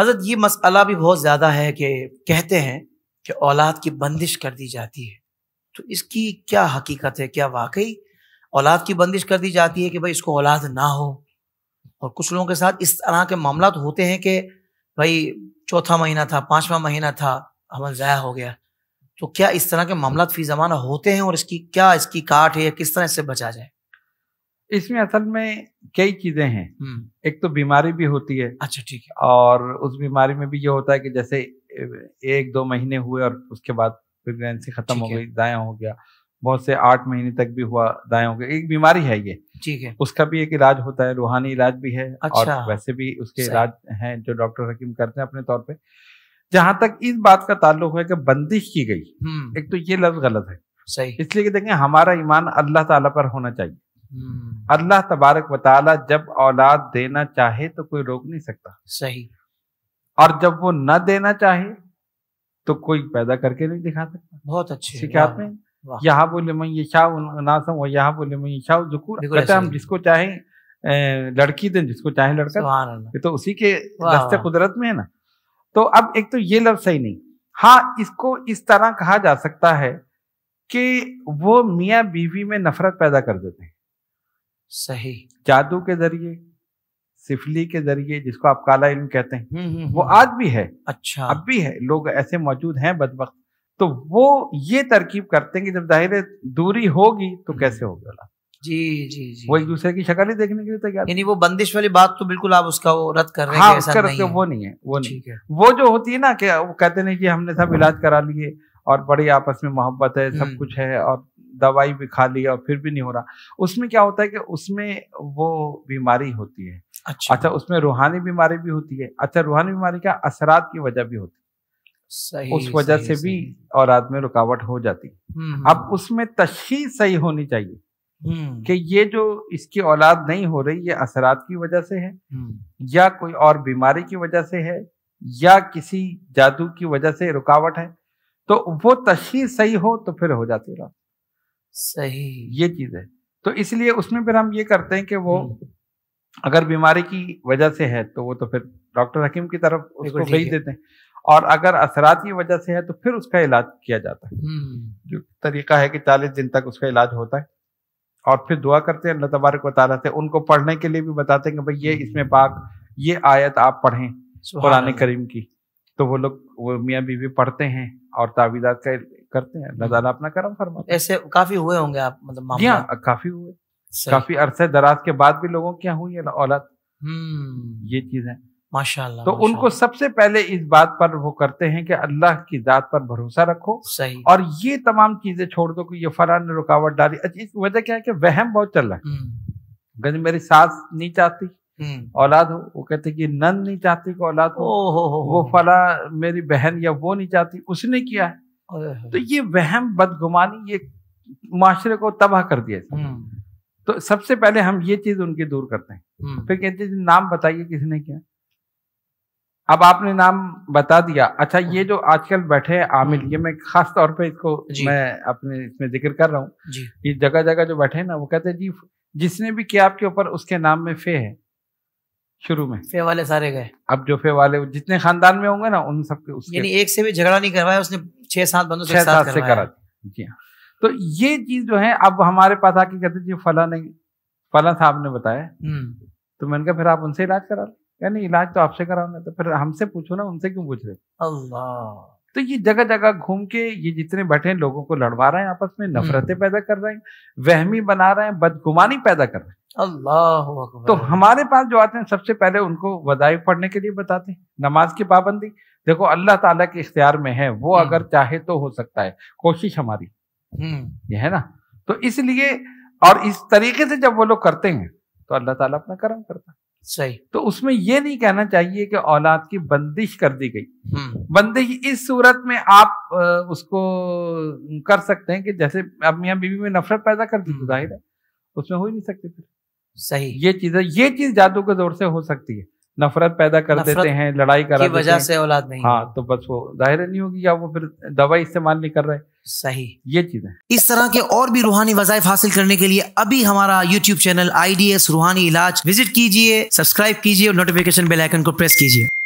हजरत ये मसला भी बहुत ज़्यादा है कि कहते हैं कि औलाद की बंदिश कर दी जाती है तो इसकी क्या हकीकत है क्या वाकई औलाद की बंदिश कर दी जाती है कि भाई इसको औलाद ना हो और कुछ लोगों के साथ इस तरह के मामला तो होते हैं कि भाई चौथा महीना था पाँचवा महीना था अमल ज़ाया हो गया तो क्या इस तरह के मामला फ़ी ज़माना होते हैं और इसकी क्या इसकी काट है या किस तरह से बचा जाए इसमें असल में कई चीजें हैं हम्म। एक तो बीमारी भी होती है अच्छा ठीक है और उस बीमारी में भी ये होता है कि जैसे एक दो महीने हुए और उसके बाद प्रेगनेंसी खत्म हो गई दाया हो गया बहुत से आठ महीने तक भी हुआ दाया हो गया एक बीमारी है ये ठीक है उसका भी एक इलाज होता है रूहानी इलाज भी है अच्छा। और वैसे भी उसके इलाज हैं जो डॉक्टर हकीम करते हैं अपने तौर पे जहां तक इस बात का ताल्लुक है कि बंदिश की गई हम्म। एक तो ये लफ्ज गलत है सही इसलिए कि देखें हमारा ईमान अल्लाह ताला पर होना चाहिए हम्म। अल्लाह तबारक वाली जब औलाद देना चाहे तो कोई रोक नहीं सकता सही और जब वो न देना चाहे तो कोई पैदा करके नहीं दिखा सकता बहुत अच्छे शिकायत में यहाँ बोले मैं ये शाह और यहाँ बोले मैं ये शाह जकूर हम जिसको चाहे लड़की दें जिसको चाहे लड़का ये तो उसी के दस्ते कुदरत में है ना तो अब एक तो ये लफ्ज सही नहीं हाँ इसको इस तरह कहा जा सकता है कि वो मियाँ बीवी में नफरत पैदा कर देते हैं सही जादू के जरिए सिफली के जरिए जिसको आप काला इल्म कहते हैं हुँ, हम्म, हुँ, हम्म, वो हम्म, आज भी है अच्छा अब भी है लोग ऐसे मौजूद हैं बदबक तो वो ये तरकीब करते हैं कि जब जाहिर दूरी होगी तो कैसे होगी औलाद जी जी जी वो एक दूसरे की शक्ल ही देखने के लिए तैयार यानी वो बंदिश वाली बात तो बिल्कुल आप उसका वो रद्द कर रहे हैं हाँ, ऐसा नहीं है। वो नहीं है वो नहीं है वो जो होती है ना कि वो कहते नहीं कि हमने सब इलाज करा लिए और बड़ी आपस में मोहब्बत है सब कुछ है और दवाई भी खा लिया और फिर भी नहीं हो रहा उसमें क्या होता है कि उसमें वो बीमारी होती है अच्छा अच्छा उसमें रूहानी बीमारी भी होती है अच्छा रूहानी बीमारी का असरात की वजह भी होती है सही उस वजह से भी और आदमी रुकावट हो जाती है हम्म, हम्म, अब हम्म। उसमें तशीस सही होनी चाहिए कि ये जो इसकी औलाद नहीं हो रही ये असरात की वजह से है या कोई और बीमारी की वजह से है या किसी जादू की वजह से रुकावट है तो वो तशीस सही हो तो फिर हो जाती है सही ये चीज है तो इसलिए उसमें फिर हम ये करते हैं कि वो हम्म। अगर बीमारी की वजह से है तो वो तो फिर डॉक्टर हकीम की तरफ उसको भेज देते हैं और अगर असरात की वजह से है तो फिर उसका इलाज किया जाता है हम्म। जो तरीका है कि चालीस दिन तक उसका इलाज होता है और फिर दुआ करते हैं अल्लाह तबारक वाली से उनको पढ़ने के लिए भी बताते हैं कि भाई ये हम्म। इसमें पाक ये आयत आप पढ़ें कुरान करीम की तो वो लोग वो मियाँ बीवी पढ़ते हैं और तावीदात का करते हैं अल्लाह हम्म। ताला अपना करम फरमा ऐसे काफी हुए होंगे आप मतलब हाँ, काफी हुए काफी अरसे दराज के बाद भी लोगों क्या हुई है औलाद हम्म। ये है माशाल्लाह तो माशाला। उनको सबसे पहले इस बात पर वो करते हैं कि अल्लाह की जात पर भरोसा रखो सही और ये तमाम चीजें छोड़ दो कि ये फला ने रुकावट डाली अच्छा वजह क्या है कि वहम बहुत चल रहा है हम्म। मेरी सास नहीं चाहती औलाद वो कहते कि नन नहीं चाहती को औलाद हो वो फला मेरी बहन या वो नहीं चाहती उसने किया है तो ये वहम बदगुमानी ये माशरे को तबाह कर दिया हम्म। तो सबसे पहले हम ये चीज उनकी दूर करते हैं हम्म। फिर कहते हैं नाम बताइए किसने किया अब आपने नाम बता दिया अच्छा ये जो आजकल बैठे हैं आमिल हम्म। ये मैं खास तौर पे इसको मैं अपने इसमें जिक्र कर रहा हूँ ये जगह जगह जो बैठे हैं ना वो कहते हैं जी जिसने भी किया आपके ऊपर उसके नाम में फे है शुरू में फे वाले सारे गए अब जो फे वाले जितने खानदान में होंगे ना उन सबके यानी एक से भी झगड़ा नहीं करवाया उसने छह सात बंदों छह सात से करा जी हाँ। तो ये चीज जो है अब हमारे पास आके कहते जी फला नहीं फला साहब ने बताया हम्म। तो मैंने कहा फिर आप उनसे इलाज करा लो यानी इलाज तो आपसे कराऊंगा तो फिर हमसे पूछो ना उनसे क्यों पूछ रहे अल्लाह तो ये जगह जगह घूम के ये जितने बैठे हैं लोगों को लड़वा रहे हैं आपस में हम्म। नफरतें पैदा कर रहे हैं वहमी बना रहे हैं बदगुमानी पैदा कर रहे हैं अल्लाह तो हमारे पास जो आते हैं सबसे पहले उनको वजायफ पढ़ने के लिए बताते हैं नमाज की पाबंदी देखो अल्लाह ताला के इख्तियार में है वो हम्म। अगर चाहे तो हो सकता है कोशिश हमारी हम्म। ये है ना तो इसलिए और इस तरीके से जब वो लोग करते हैं तो अल्लाह ताला अपना कर्म करता है सही तो उसमें ये नहीं कहना चाहिए कि औलाद की बंदिश कर दी गई हम्म। बंदिश इस सूरत में आप उसको कर सकते हैं कि जैसे अब मियाँ बीवी में नफरत पैदा कर दी तो हम्म। जाहिर है उसमें हो ही नहीं सकते फिर सही ये चीज ये चीज जादू के जोर से हो सकती है नफरत पैदा कर नफरत देते हैं लड़ाई करा की वजह से औलाद नहीं हाँ तो बस वो जाहिर नहीं होगी या वो फिर दवाई इस्तेमाल नहीं कर रहे सही ये चीज है इस तरह के और भी रूहानी वजायफ हासिल करने के लिए अभी हमारा यूट्यूब चैनल आई रूहानी इलाज विजिट कीजिए सब्सक्राइब कीजिए और नोटिफिकेशन बेलाइकन को प्रेस कीजिए